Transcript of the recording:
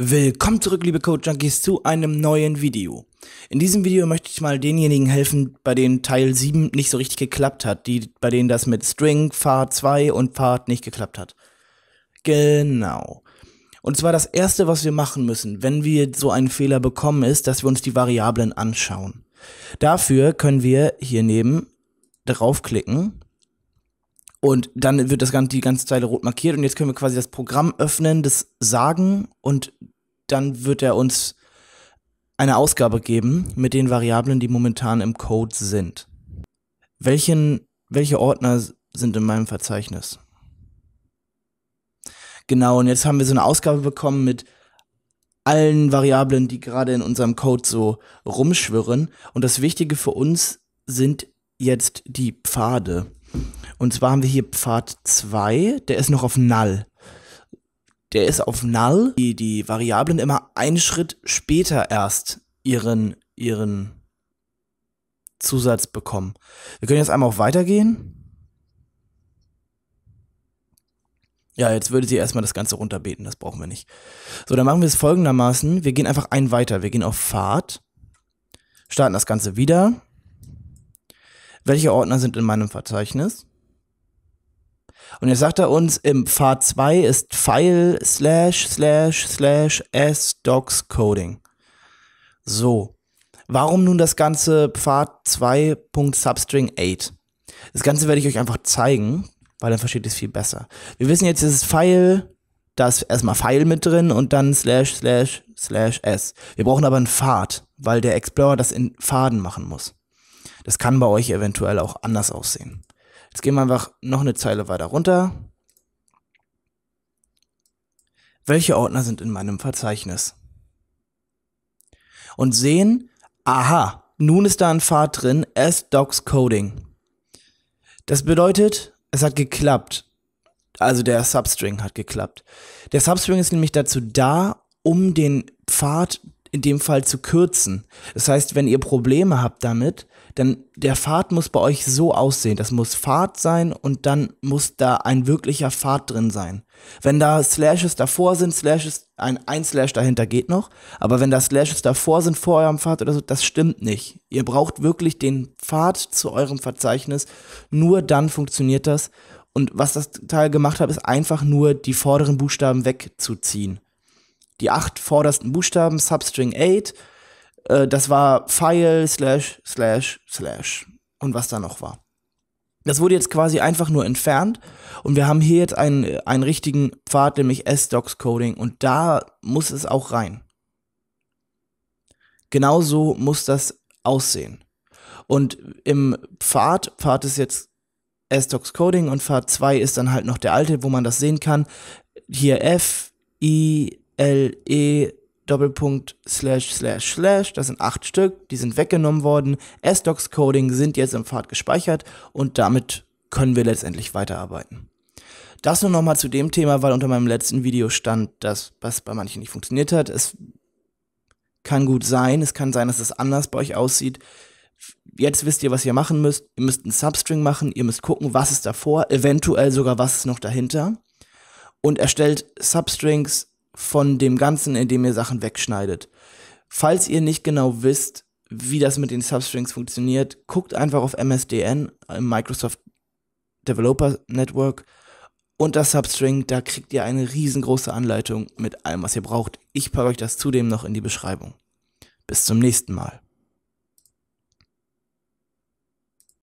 Willkommen zurück, liebe Code Junkies, zu einem neuen Video. In diesem Video möchte ich mal denjenigen helfen, bei denen Teil 7 nicht so richtig geklappt hat, die, bei denen das mit String, Pfad 2 und Pfad nicht geklappt hat. Genau. Und zwar das erste, was wir machen müssen, wenn wir so einen Fehler bekommen, ist, dass wir uns die Variablen anschauen. Dafür können wir hier neben draufklicken und dann wird das Ganze, die ganze Zeile rot markiert und jetzt können wir quasi das Programm öffnen, das sagen und dann wird er uns eine Ausgabe geben mit den Variablen, die momentan im Code sind. Welchen, welche Ordner sind in meinem Verzeichnis? Genau, und jetzt haben wir so eine Ausgabe bekommen mit allen Variablen, die gerade in unserem Code so rumschwirren. Und das Wichtige für uns sind jetzt die Pfade. Und zwar haben wir hier Pfad 2, der ist noch auf Null der ist auf null, die, die Variablen immer einen Schritt später erst ihren, ihren Zusatz bekommen. Wir können jetzt einmal auch weitergehen. Ja, jetzt würde sie erstmal das Ganze runterbeten, das brauchen wir nicht. So, dann machen wir es folgendermaßen. Wir gehen einfach einen weiter. Wir gehen auf Fahrt, starten das Ganze wieder. Welche Ordner sind in meinem Verzeichnis? Und jetzt sagt er uns, im Pfad 2 ist File slash slash slash s docs coding. So. Warum nun das ganze Pfad 2.substring 8? Das Ganze werde ich euch einfach zeigen, weil dann versteht ihr es viel besser. Wir wissen jetzt, ist File, da ist erstmal File mit drin und dann slash slash slash s. Wir brauchen aber einen Pfad, weil der Explorer das in Faden machen muss. Das kann bei euch eventuell auch anders aussehen. Jetzt gehen wir einfach noch eine Zeile weiter runter. Welche Ordner sind in meinem Verzeichnis? Und sehen, aha, nun ist da ein Pfad drin, S-Docs Coding. Das bedeutet, es hat geklappt. Also der Substring hat geklappt. Der Substring ist nämlich dazu da, um den Pfad in dem Fall zu kürzen. Das heißt, wenn ihr Probleme habt damit, dann der Pfad muss bei euch so aussehen. Das muss Pfad sein und dann muss da ein wirklicher Pfad drin sein. Wenn da Slashes davor sind, Slashes, ein, ein Slash dahinter geht noch, aber wenn da Slashes davor sind vor eurem Pfad oder so, das stimmt nicht. Ihr braucht wirklich den Pfad zu eurem Verzeichnis. Nur dann funktioniert das. Und was das Teil gemacht hat, ist einfach nur die vorderen Buchstaben wegzuziehen die acht vordersten Buchstaben, Substring 8. Äh, das war File, Slash, Slash, Slash. Und was da noch war. Das wurde jetzt quasi einfach nur entfernt und wir haben hier jetzt einen, einen richtigen Pfad, nämlich S-Docs-Coding und da muss es auch rein. Genauso muss das aussehen. Und im Pfad, Pfad ist jetzt S-Docs-Coding und Pfad 2 ist dann halt noch der alte, wo man das sehen kann. Hier F, I, L-E Doppelpunkt slash slash slash, das sind acht Stück, die sind weggenommen worden. S-Docs-Coding sind jetzt im Pfad gespeichert und damit können wir letztendlich weiterarbeiten. Das nur nochmal zu dem Thema, weil unter meinem letzten Video stand, dass was bei manchen nicht funktioniert hat. Es kann gut sein, es kann sein, dass es anders bei euch aussieht. Jetzt wisst ihr, was ihr machen müsst. Ihr müsst einen Substring machen, ihr müsst gucken, was ist davor, eventuell sogar, was ist noch dahinter. Und erstellt Substrings von dem Ganzen, indem ihr Sachen wegschneidet. Falls ihr nicht genau wisst, wie das mit den Substrings funktioniert, guckt einfach auf MSDN im äh, Microsoft Developer Network und das Substring, da kriegt ihr eine riesengroße Anleitung mit allem, was ihr braucht. Ich packe euch das zudem noch in die Beschreibung. Bis zum nächsten Mal.